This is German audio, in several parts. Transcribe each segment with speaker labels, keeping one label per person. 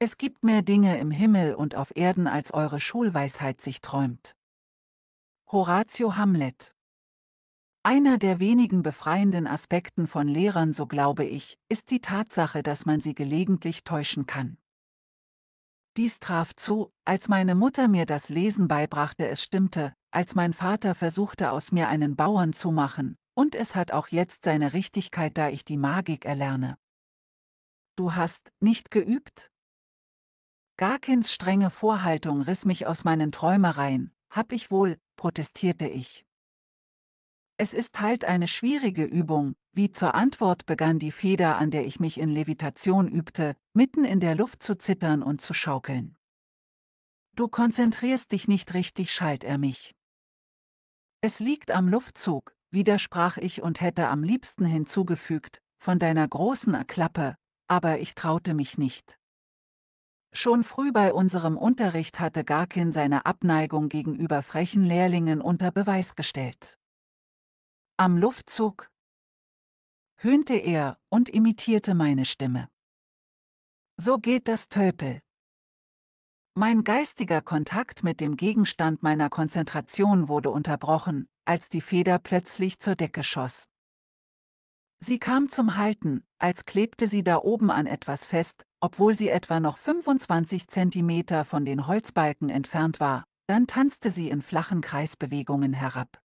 Speaker 1: Es gibt mehr Dinge im Himmel und auf Erden, als eure Schulweisheit sich träumt. Horatio Hamlet Einer der wenigen befreienden Aspekten von Lehrern, so glaube ich, ist die Tatsache, dass man sie gelegentlich täuschen kann. Dies traf zu, als meine Mutter mir das Lesen beibrachte, es stimmte, als mein Vater versuchte aus mir einen Bauern zu machen, und es hat auch jetzt seine Richtigkeit, da ich die Magik erlerne. Du hast nicht geübt? Garkins strenge Vorhaltung riss mich aus meinen Träumereien, hab ich wohl, protestierte ich. Es ist halt eine schwierige Übung, wie zur Antwort begann die Feder, an der ich mich in Levitation übte, mitten in der Luft zu zittern und zu schaukeln. Du konzentrierst dich nicht richtig, schalt er mich. Es liegt am Luftzug, widersprach ich und hätte am liebsten hinzugefügt, von deiner großen Klappe, aber ich traute mich nicht. Schon früh bei unserem Unterricht hatte Garkin seine Abneigung gegenüber frechen Lehrlingen unter Beweis gestellt. Am Luftzug höhnte er und imitierte meine Stimme. So geht das Tölpel. Mein geistiger Kontakt mit dem Gegenstand meiner Konzentration wurde unterbrochen, als die Feder plötzlich zur Decke schoss. Sie kam zum Halten, als klebte sie da oben an etwas fest, obwohl sie etwa noch 25 Zentimeter von den Holzbalken entfernt war, dann tanzte sie in flachen Kreisbewegungen herab.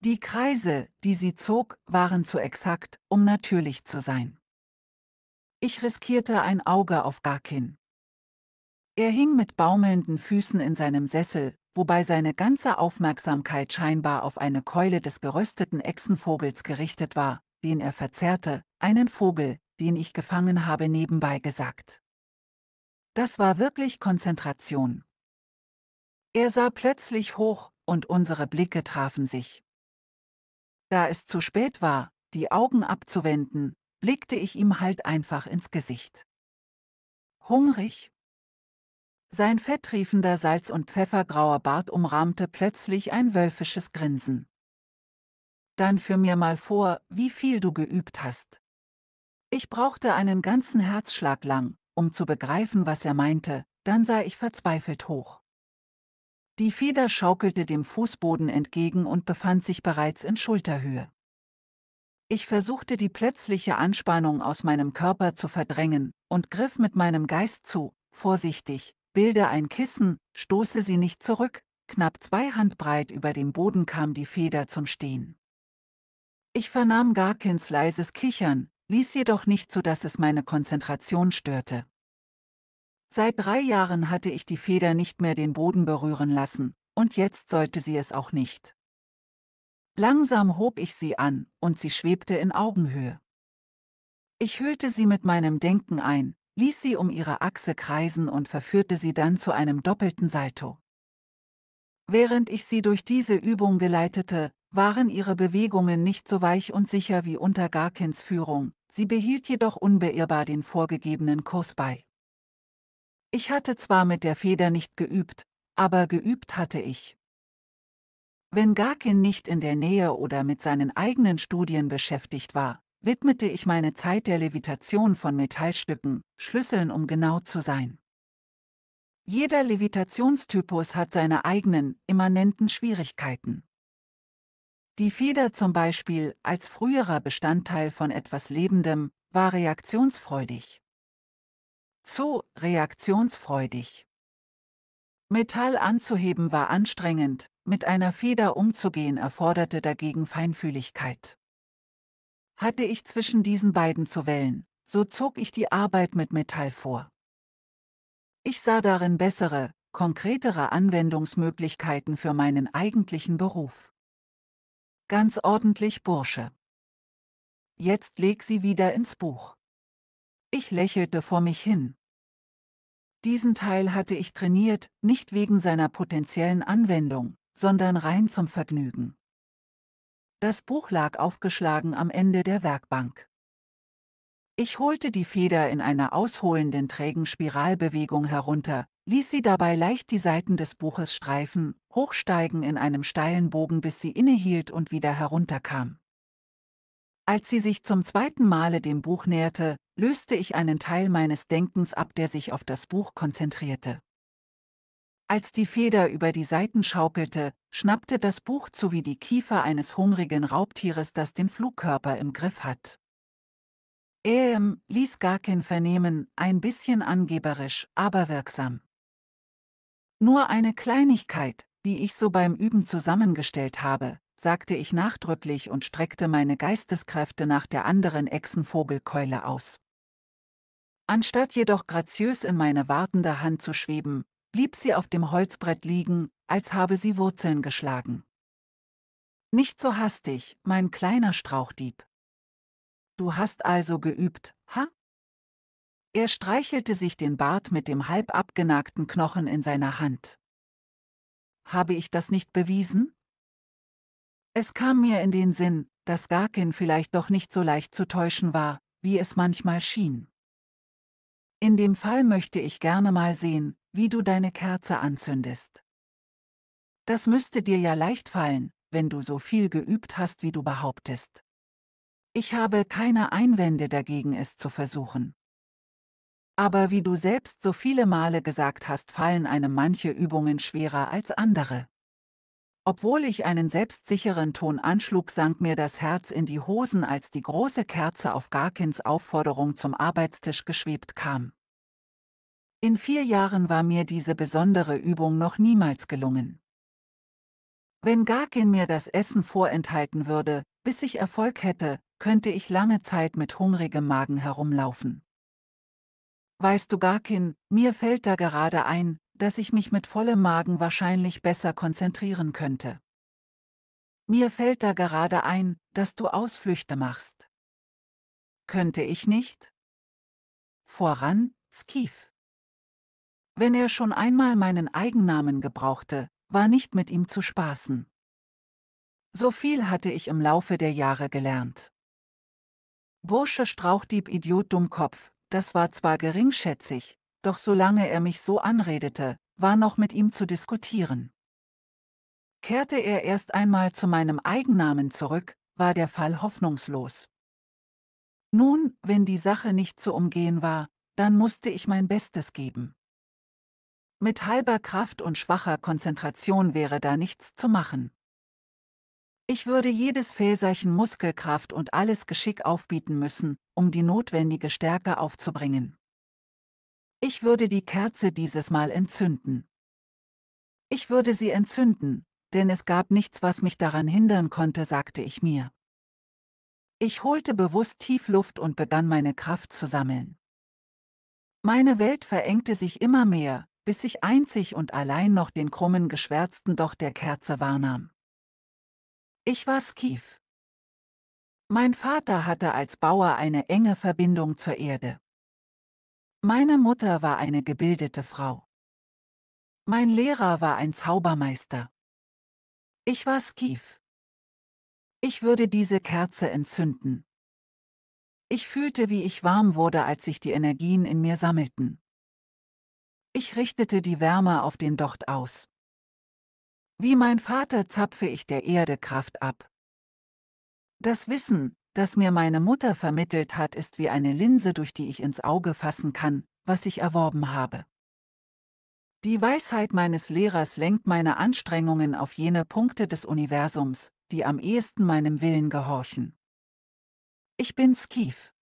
Speaker 1: Die Kreise, die sie zog, waren zu exakt, um natürlich zu sein. Ich riskierte ein Auge auf Garkin. Er hing mit baumelnden Füßen in seinem Sessel, wobei seine ganze Aufmerksamkeit scheinbar auf eine Keule des gerösteten Echsenvogels gerichtet war, den er verzehrte, einen Vogel, den ich gefangen habe, nebenbei gesagt. Das war wirklich Konzentration. Er sah plötzlich hoch, und unsere Blicke trafen sich. Da es zu spät war, die Augen abzuwenden, blickte ich ihm halt einfach ins Gesicht. Hungrig? Sein fetttriefender Salz- und Pfeffergrauer Bart umrahmte plötzlich ein wölfisches Grinsen dann führ mir mal vor, wie viel du geübt hast. Ich brauchte einen ganzen Herzschlag lang, um zu begreifen, was er meinte, dann sah ich verzweifelt hoch. Die Feder schaukelte dem Fußboden entgegen und befand sich bereits in Schulterhöhe. Ich versuchte die plötzliche Anspannung aus meinem Körper zu verdrängen und griff mit meinem Geist zu, vorsichtig, bilde ein Kissen, stoße sie nicht zurück, knapp zwei Handbreit über dem Boden kam die Feder zum Stehen. Ich vernahm Garkins leises Kichern, ließ jedoch nicht zu, dass es meine Konzentration störte. Seit drei Jahren hatte ich die Feder nicht mehr den Boden berühren lassen, und jetzt sollte sie es auch nicht. Langsam hob ich sie an, und sie schwebte in Augenhöhe. Ich hüllte sie mit meinem Denken ein, ließ sie um ihre Achse kreisen und verführte sie dann zu einem doppelten Salto. Während ich sie durch diese Übung geleitete, waren ihre Bewegungen nicht so weich und sicher wie unter Garkins Führung, sie behielt jedoch unbeirrbar den vorgegebenen Kurs bei. Ich hatte zwar mit der Feder nicht geübt, aber geübt hatte ich. Wenn Garkin nicht in der Nähe oder mit seinen eigenen Studien beschäftigt war, widmete ich meine Zeit der Levitation von Metallstücken, Schlüsseln um genau zu sein. Jeder Levitationstypus hat seine eigenen, immanenten Schwierigkeiten. Die Feder zum Beispiel, als früherer Bestandteil von etwas Lebendem, war reaktionsfreudig. Zu reaktionsfreudig. Metall anzuheben war anstrengend, mit einer Feder umzugehen erforderte dagegen Feinfühligkeit. Hatte ich zwischen diesen beiden zu wählen, so zog ich die Arbeit mit Metall vor. Ich sah darin bessere, konkretere Anwendungsmöglichkeiten für meinen eigentlichen Beruf. Ganz ordentlich, Bursche. Jetzt leg sie wieder ins Buch. Ich lächelte vor mich hin. Diesen Teil hatte ich trainiert, nicht wegen seiner potenziellen Anwendung, sondern rein zum Vergnügen. Das Buch lag aufgeschlagen am Ende der Werkbank. Ich holte die Feder in einer ausholenden trägen Spiralbewegung herunter, ließ sie dabei leicht die Seiten des Buches streifen Hochsteigen in einem steilen Bogen, bis sie innehielt und wieder herunterkam. Als sie sich zum zweiten Male dem Buch näherte, löste ich einen Teil meines Denkens ab, der sich auf das Buch konzentrierte. Als die Feder über die Seiten schaukelte, schnappte das Buch zu wie die Kiefer eines hungrigen Raubtieres, das den Flugkörper im Griff hat. Ähm, ließ Garkin vernehmen, ein bisschen angeberisch, aber wirksam. Nur eine Kleinigkeit, die ich so beim Üben zusammengestellt habe, sagte ich nachdrücklich und streckte meine Geisteskräfte nach der anderen Echsenvogelkeule aus. Anstatt jedoch graziös in meine wartende Hand zu schweben, blieb sie auf dem Holzbrett liegen, als habe sie Wurzeln geschlagen. Nicht so hastig, mein kleiner Strauchdieb. Du hast also geübt, ha? Er streichelte sich den Bart mit dem halb abgenagten Knochen in seiner Hand habe ich das nicht bewiesen? Es kam mir in den Sinn, dass Garkin vielleicht doch nicht so leicht zu täuschen war, wie es manchmal schien. In dem Fall möchte ich gerne mal sehen, wie du deine Kerze anzündest. Das müsste dir ja leicht fallen, wenn du so viel geübt hast, wie du behauptest. Ich habe keine Einwände dagegen, es zu versuchen. Aber wie du selbst so viele Male gesagt hast, fallen einem manche Übungen schwerer als andere. Obwohl ich einen selbstsicheren Ton anschlug, sank mir das Herz in die Hosen, als die große Kerze auf Garkins Aufforderung zum Arbeitstisch geschwebt kam. In vier Jahren war mir diese besondere Übung noch niemals gelungen. Wenn Garkin mir das Essen vorenthalten würde, bis ich Erfolg hätte, könnte ich lange Zeit mit hungrigem Magen herumlaufen. Weißt du Garkin, mir fällt da gerade ein, dass ich mich mit vollem Magen wahrscheinlich besser konzentrieren könnte. Mir fällt da gerade ein, dass du Ausflüchte machst. Könnte ich nicht? Voran, Skif. Wenn er schon einmal meinen Eigennamen gebrauchte, war nicht mit ihm zu spaßen. So viel hatte ich im Laufe der Jahre gelernt. Bursche Strauchdieb Idiot Dummkopf, das war zwar geringschätzig, doch solange er mich so anredete, war noch mit ihm zu diskutieren. Kehrte er erst einmal zu meinem Eigennamen zurück, war der Fall hoffnungslos. Nun, wenn die Sache nicht zu umgehen war, dann musste ich mein Bestes geben. Mit halber Kraft und schwacher Konzentration wäre da nichts zu machen. Ich würde jedes Fäserchen Muskelkraft und alles Geschick aufbieten müssen, um die notwendige Stärke aufzubringen. Ich würde die Kerze dieses Mal entzünden. Ich würde sie entzünden, denn es gab nichts, was mich daran hindern konnte, sagte ich mir. Ich holte bewusst tief Luft und begann meine Kraft zu sammeln. Meine Welt verengte sich immer mehr, bis ich einzig und allein noch den krummen geschwärzten Doch der Kerze wahrnahm. Ich war Skif. Mein Vater hatte als Bauer eine enge Verbindung zur Erde. Meine Mutter war eine gebildete Frau. Mein Lehrer war ein Zaubermeister. Ich war Skif. Ich würde diese Kerze entzünden. Ich fühlte, wie ich warm wurde, als sich die Energien in mir sammelten. Ich richtete die Wärme auf den Docht aus. Wie mein Vater zapfe ich der Erde Kraft ab. Das Wissen, das mir meine Mutter vermittelt hat, ist wie eine Linse, durch die ich ins Auge fassen kann, was ich erworben habe. Die Weisheit meines Lehrers lenkt meine Anstrengungen auf jene Punkte des Universums, die am ehesten meinem Willen gehorchen. Ich bin skief.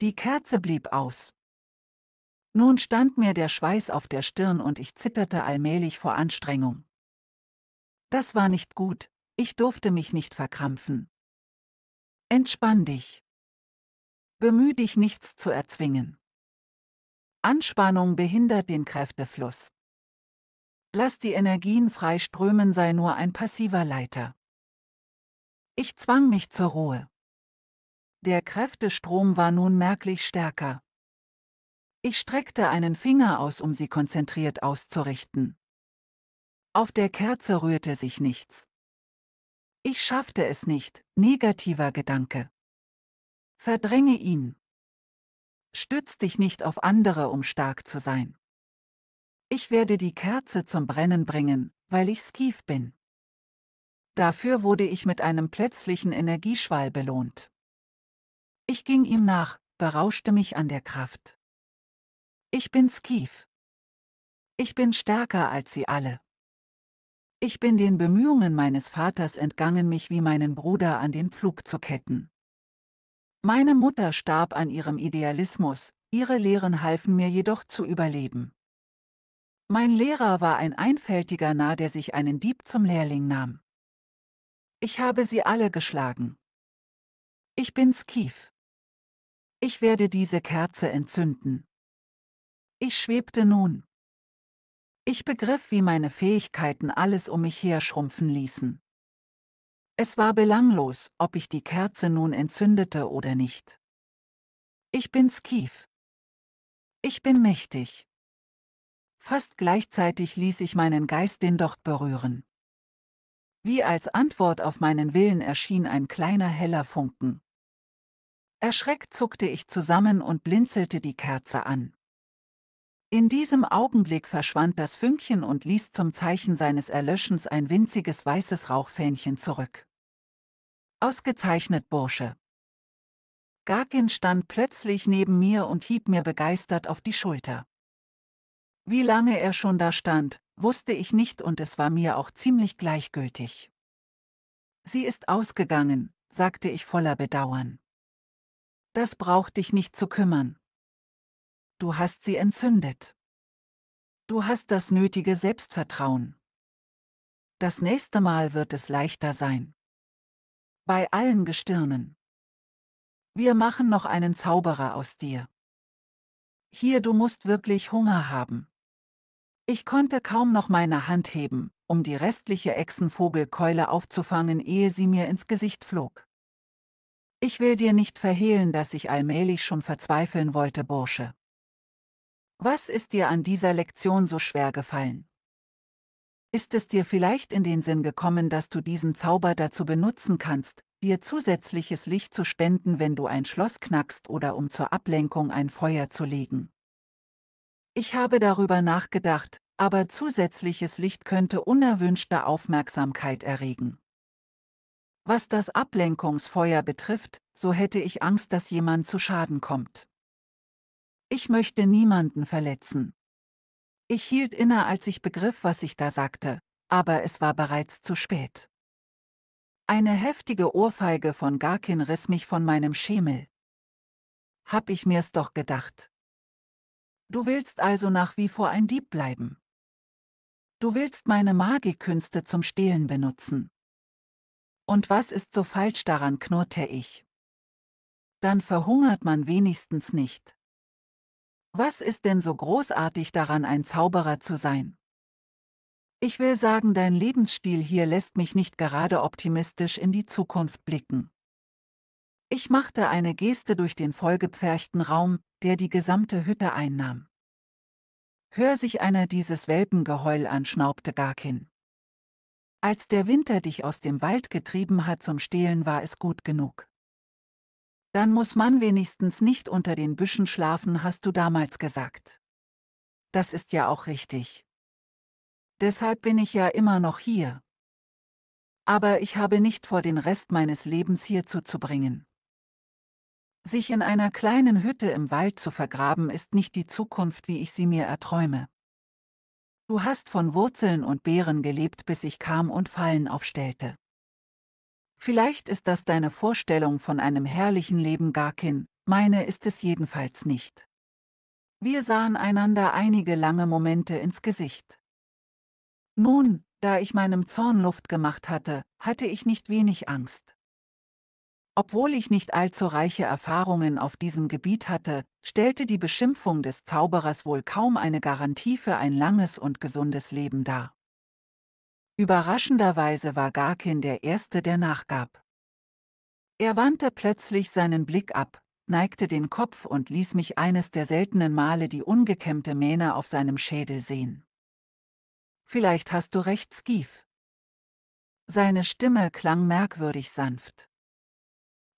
Speaker 1: Die Kerze blieb aus. Nun stand mir der Schweiß auf der Stirn und ich zitterte allmählich vor Anstrengung. Das war nicht gut, ich durfte mich nicht verkrampfen. Entspann dich. Bemühe dich nichts zu erzwingen. Anspannung behindert den Kräftefluss. Lass die Energien frei strömen, sei nur ein passiver Leiter. Ich zwang mich zur Ruhe. Der Kräftestrom war nun merklich stärker. Ich streckte einen Finger aus, um sie konzentriert auszurichten. Auf der Kerze rührte sich nichts. Ich schaffte es nicht, negativer Gedanke. Verdränge ihn. Stütz dich nicht auf andere, um stark zu sein. Ich werde die Kerze zum Brennen bringen, weil ich skief bin. Dafür wurde ich mit einem plötzlichen Energieschwall belohnt. Ich ging ihm nach, berauschte mich an der Kraft. Ich bin skief. Ich bin stärker als sie alle. Ich bin den Bemühungen meines Vaters entgangen, mich wie meinen Bruder an den Pflug zu ketten. Meine Mutter starb an ihrem Idealismus, ihre Lehren halfen mir jedoch zu überleben. Mein Lehrer war ein einfältiger Narr, der sich einen Dieb zum Lehrling nahm. Ich habe sie alle geschlagen. Ich bin Skief. Ich werde diese Kerze entzünden. Ich schwebte nun. Ich begriff, wie meine Fähigkeiten alles um mich her schrumpfen ließen. Es war belanglos, ob ich die Kerze nun entzündete oder nicht. Ich bin Skief. Ich bin mächtig. Fast gleichzeitig ließ ich meinen Geist den Docht berühren. Wie als Antwort auf meinen Willen erschien ein kleiner heller Funken. Erschreckt zuckte ich zusammen und blinzelte die Kerze an. In diesem Augenblick verschwand das Fünkchen und ließ zum Zeichen seines Erlöschens ein winziges weißes Rauchfähnchen zurück. Ausgezeichnet, Bursche. Garkin stand plötzlich neben mir und hieb mir begeistert auf die Schulter. Wie lange er schon da stand, wusste ich nicht und es war mir auch ziemlich gleichgültig. Sie ist ausgegangen, sagte ich voller Bedauern. Das braucht dich nicht zu kümmern du hast sie entzündet. Du hast das nötige Selbstvertrauen. Das nächste Mal wird es leichter sein. Bei allen Gestirnen. Wir machen noch einen Zauberer aus dir. Hier, du musst wirklich Hunger haben. Ich konnte kaum noch meine Hand heben, um die restliche Echsenvogelkeule aufzufangen, ehe sie mir ins Gesicht flog. Ich will dir nicht verhehlen, dass ich allmählich schon verzweifeln wollte, Bursche. Was ist dir an dieser Lektion so schwer gefallen? Ist es dir vielleicht in den Sinn gekommen, dass du diesen Zauber dazu benutzen kannst, dir zusätzliches Licht zu spenden, wenn du ein Schloss knackst oder um zur Ablenkung ein Feuer zu legen? Ich habe darüber nachgedacht, aber zusätzliches Licht könnte unerwünschte Aufmerksamkeit erregen. Was das Ablenkungsfeuer betrifft, so hätte ich Angst, dass jemand zu Schaden kommt. Ich möchte niemanden verletzen. Ich hielt inne, als ich begriff, was ich da sagte, aber es war bereits zu spät. Eine heftige Ohrfeige von Garkin riss mich von meinem Schemel. Hab ich mir's doch gedacht. Du willst also nach wie vor ein Dieb bleiben. Du willst meine Magikkünste zum Stehlen benutzen. Und was ist so falsch daran, knurrte ich. Dann verhungert man wenigstens nicht. Was ist denn so großartig daran, ein Zauberer zu sein? Ich will sagen, dein Lebensstil hier lässt mich nicht gerade optimistisch in die Zukunft blicken. Ich machte eine Geste durch den vollgepferchten Raum, der die gesamte Hütte einnahm. Hör sich einer dieses Welpengeheul an, schnaubte Garkin. Als der Winter dich aus dem Wald getrieben hat zum Stehlen, war es gut genug. Dann muss man wenigstens nicht unter den Büschen schlafen, hast du damals gesagt. Das ist ja auch richtig. Deshalb bin ich ja immer noch hier. Aber ich habe nicht vor, den Rest meines Lebens hier zuzubringen. Sich in einer kleinen Hütte im Wald zu vergraben ist nicht die Zukunft, wie ich sie mir erträume. Du hast von Wurzeln und Beeren gelebt, bis ich kam und Fallen aufstellte. Vielleicht ist das deine Vorstellung von einem herrlichen Leben Garkin, meine ist es jedenfalls nicht. Wir sahen einander einige lange Momente ins Gesicht. Nun, da ich meinem Zorn Luft gemacht hatte, hatte ich nicht wenig Angst. Obwohl ich nicht allzu reiche Erfahrungen auf diesem Gebiet hatte, stellte die Beschimpfung des Zauberers wohl kaum eine Garantie für ein langes und gesundes Leben dar. Überraschenderweise war Garkin der Erste, der nachgab. Er wandte plötzlich seinen Blick ab, neigte den Kopf und ließ mich eines der seltenen Male die ungekämmte Mähne auf seinem Schädel sehen. Vielleicht hast du recht, Skief. Seine Stimme klang merkwürdig sanft.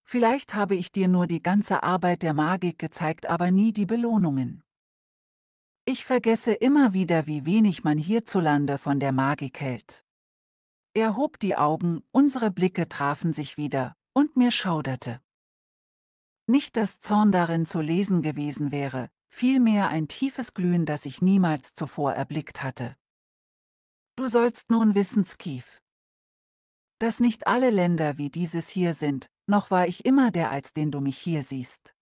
Speaker 1: Vielleicht habe ich dir nur die ganze Arbeit der Magik gezeigt, aber nie die Belohnungen. Ich vergesse immer wieder, wie wenig man hierzulande von der Magik hält. Er hob die Augen, unsere Blicke trafen sich wieder, und mir schauderte. Nicht, dass Zorn darin zu lesen gewesen wäre, vielmehr ein tiefes Glühen, das ich niemals zuvor erblickt hatte. Du sollst nun wissen, Skief, dass nicht alle Länder wie dieses hier sind, noch war ich immer der, als den du mich hier siehst.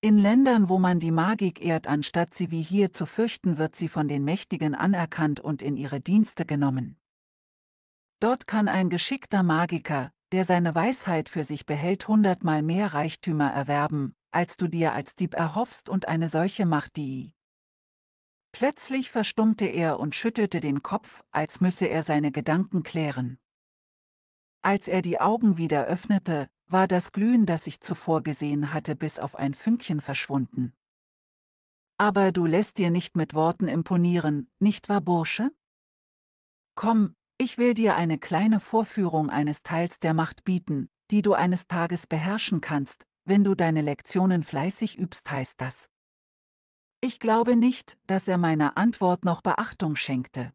Speaker 1: In Ländern, wo man die Magik ehrt, anstatt sie wie hier zu fürchten, wird sie von den Mächtigen anerkannt und in ihre Dienste genommen. Dort kann ein geschickter Magiker, der seine Weisheit für sich behält, hundertmal mehr Reichtümer erwerben, als du dir als Dieb erhoffst und eine solche macht die. Plötzlich verstummte er und schüttelte den Kopf, als müsse er seine Gedanken klären. Als er die Augen wieder öffnete, war das Glühen, das ich zuvor gesehen hatte, bis auf ein Fünkchen verschwunden. Aber du lässt dir nicht mit Worten imponieren, nicht wahr, Bursche? Komm, ich will dir eine kleine Vorführung eines Teils der Macht bieten, die du eines Tages beherrschen kannst, wenn du deine Lektionen fleißig übst, heißt das. Ich glaube nicht, dass er meiner Antwort noch Beachtung schenkte.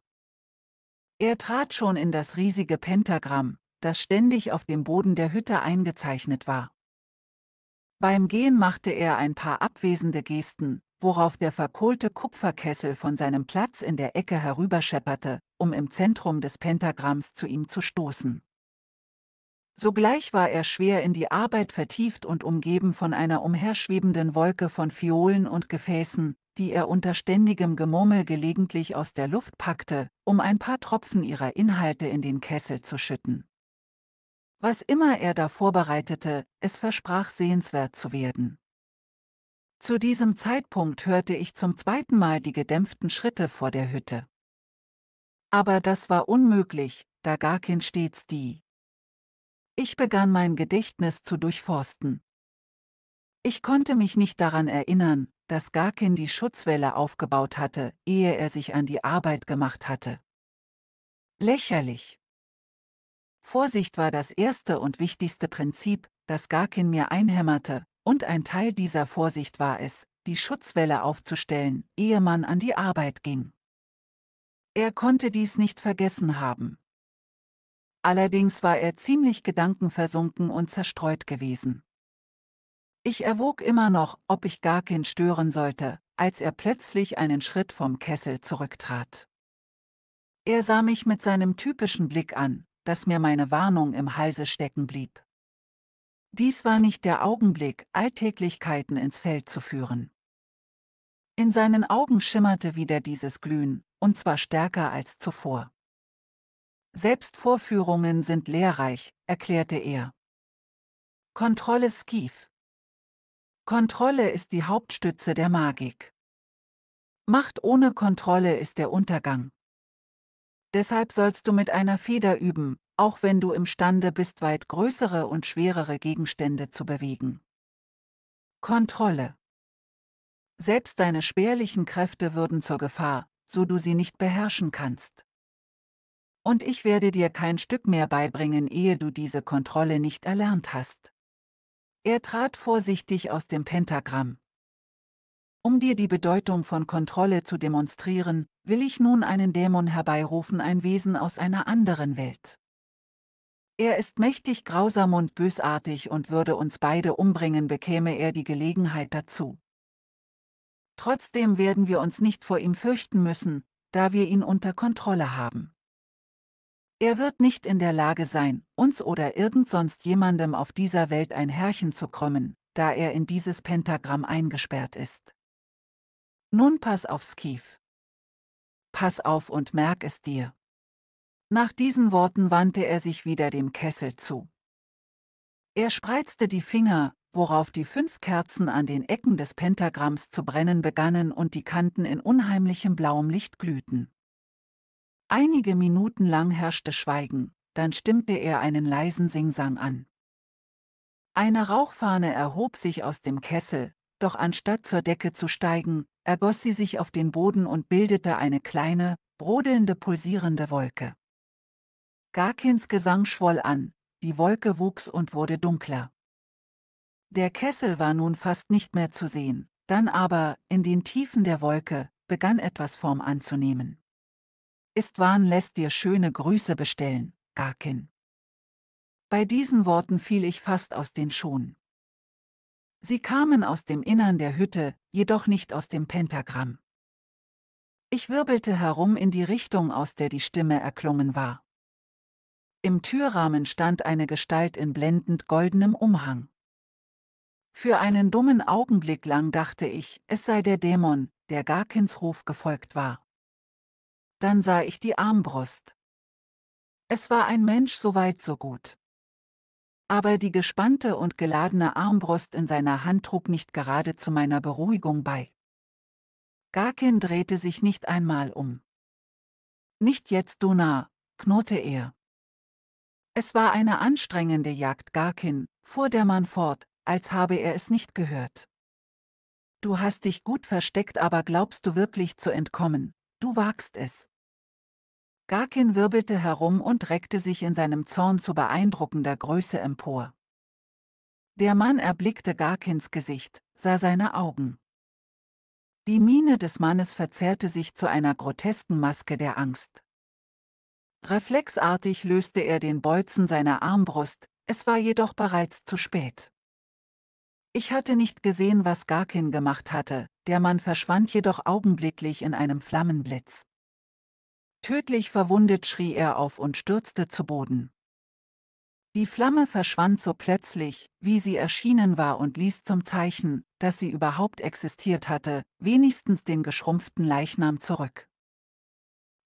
Speaker 1: Er trat schon in das riesige Pentagramm, das ständig auf dem Boden der Hütte eingezeichnet war. Beim Gehen machte er ein paar abwesende Gesten, worauf der verkohlte Kupferkessel von seinem Platz in der Ecke herüberschepperte, um im Zentrum des Pentagramms zu ihm zu stoßen. Sogleich war er schwer in die Arbeit vertieft und umgeben von einer umherschwebenden Wolke von Fiolen und Gefäßen, die er unter ständigem Gemurmel gelegentlich aus der Luft packte, um ein paar Tropfen ihrer Inhalte in den Kessel zu schütten. Was immer er da vorbereitete, es versprach sehenswert zu werden. Zu diesem Zeitpunkt hörte ich zum zweiten Mal die gedämpften Schritte vor der Hütte. Aber das war unmöglich, da Garkin stets die. Ich begann mein Gedächtnis zu durchforsten. Ich konnte mich nicht daran erinnern, dass Garkin die Schutzwelle aufgebaut hatte, ehe er sich an die Arbeit gemacht hatte. Lächerlich. Vorsicht war das erste und wichtigste Prinzip, das Garkin mir einhämmerte, und ein Teil dieser Vorsicht war es, die Schutzwelle aufzustellen, ehe man an die Arbeit ging. Er konnte dies nicht vergessen haben. Allerdings war er ziemlich gedankenversunken und zerstreut gewesen. Ich erwog immer noch, ob ich Garkin stören sollte, als er plötzlich einen Schritt vom Kessel zurücktrat. Er sah mich mit seinem typischen Blick an, dass mir meine Warnung im Halse stecken blieb. Dies war nicht der Augenblick, Alltäglichkeiten ins Feld zu führen. In seinen Augen schimmerte wieder dieses Glühen, und zwar stärker als zuvor. Selbst Vorführungen sind lehrreich, erklärte er. Kontrolle Skif. Kontrolle ist die Hauptstütze der Magik. Macht ohne Kontrolle ist der Untergang. Deshalb sollst du mit einer Feder üben, auch wenn du imstande bist, weit größere und schwerere Gegenstände zu bewegen. Kontrolle. Selbst deine spärlichen Kräfte würden zur Gefahr, so du sie nicht beherrschen kannst. Und ich werde dir kein Stück mehr beibringen, ehe du diese Kontrolle nicht erlernt hast. Er trat vorsichtig aus dem Pentagramm. Um dir die Bedeutung von Kontrolle zu demonstrieren, will ich nun einen Dämon herbeirufen, ein Wesen aus einer anderen Welt. Er ist mächtig, grausam und bösartig und würde uns beide umbringen, bekäme er die Gelegenheit dazu. Trotzdem werden wir uns nicht vor ihm fürchten müssen, da wir ihn unter Kontrolle haben. Er wird nicht in der Lage sein, uns oder irgend sonst jemandem auf dieser Welt ein Herrchen zu krümmen, da er in dieses Pentagramm eingesperrt ist. Nun pass auf Skief. Pass auf und merk es dir. Nach diesen Worten wandte er sich wieder dem Kessel zu. Er spreizte die Finger, worauf die fünf Kerzen an den Ecken des Pentagramms zu brennen begannen und die Kanten in unheimlichem blauem Licht glühten. Einige Minuten lang herrschte Schweigen, dann stimmte er einen leisen Singsang an. Eine Rauchfahne erhob sich aus dem Kessel, doch anstatt zur Decke zu steigen, ergoss sie sich auf den Boden und bildete eine kleine, brodelnde, pulsierende Wolke. Garkins Gesang schwoll an, die Wolke wuchs und wurde dunkler. Der Kessel war nun fast nicht mehr zu sehen, dann aber, in den Tiefen der Wolke, begann etwas Form anzunehmen. Istwan lässt dir schöne Grüße bestellen, Garkin. Bei diesen Worten fiel ich fast aus den Schuhen. Sie kamen aus dem Innern der Hütte, jedoch nicht aus dem Pentagramm. Ich wirbelte herum in die Richtung, aus der die Stimme erklungen war. Im Türrahmen stand eine Gestalt in blendend goldenem Umhang. Für einen dummen Augenblick lang dachte ich, es sei der Dämon, der Garkins Ruf gefolgt war. Dann sah ich die Armbrust. Es war ein Mensch so weit, so gut. Aber die gespannte und geladene Armbrust in seiner Hand trug nicht gerade zu meiner Beruhigung bei. Garkin drehte sich nicht einmal um. Nicht jetzt, Duna, knurrte er. Es war eine anstrengende Jagd Garkin, fuhr der Mann fort, als habe er es nicht gehört. Du hast dich gut versteckt, aber glaubst du wirklich zu entkommen, du wagst es. Garkin wirbelte herum und reckte sich in seinem Zorn zu beeindruckender Größe empor. Der Mann erblickte Garkins Gesicht, sah seine Augen. Die Miene des Mannes verzerrte sich zu einer grotesken Maske der Angst. Reflexartig löste er den Bolzen seiner Armbrust, es war jedoch bereits zu spät. Ich hatte nicht gesehen, was Garkin gemacht hatte, der Mann verschwand jedoch augenblicklich in einem Flammenblitz. Tödlich verwundet schrie er auf und stürzte zu Boden. Die Flamme verschwand so plötzlich, wie sie erschienen war und ließ zum Zeichen, dass sie überhaupt existiert hatte, wenigstens den geschrumpften Leichnam zurück.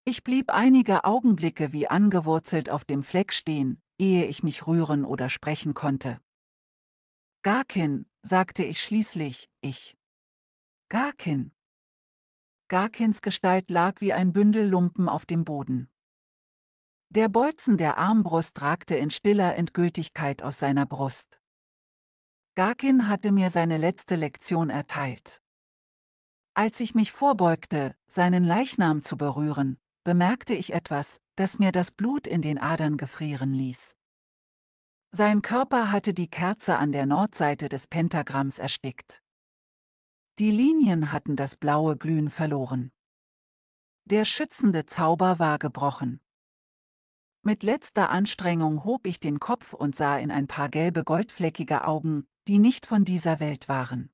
Speaker 1: Ich blieb einige Augenblicke wie angewurzelt auf dem Fleck stehen, ehe ich mich rühren oder sprechen konnte. Garkin, sagte ich schließlich, ich. Garkin. Garkins Gestalt lag wie ein Bündel Lumpen auf dem Boden. Der Bolzen der Armbrust ragte in stiller Endgültigkeit aus seiner Brust. Garkin hatte mir seine letzte Lektion erteilt. Als ich mich vorbeugte, seinen Leichnam zu berühren, bemerkte ich etwas, das mir das Blut in den Adern gefrieren ließ. Sein Körper hatte die Kerze an der Nordseite des Pentagramms erstickt. Die Linien hatten das blaue Glühen verloren. Der schützende Zauber war gebrochen. Mit letzter Anstrengung hob ich den Kopf und sah in ein paar gelbe goldfleckige Augen, die nicht von dieser Welt waren.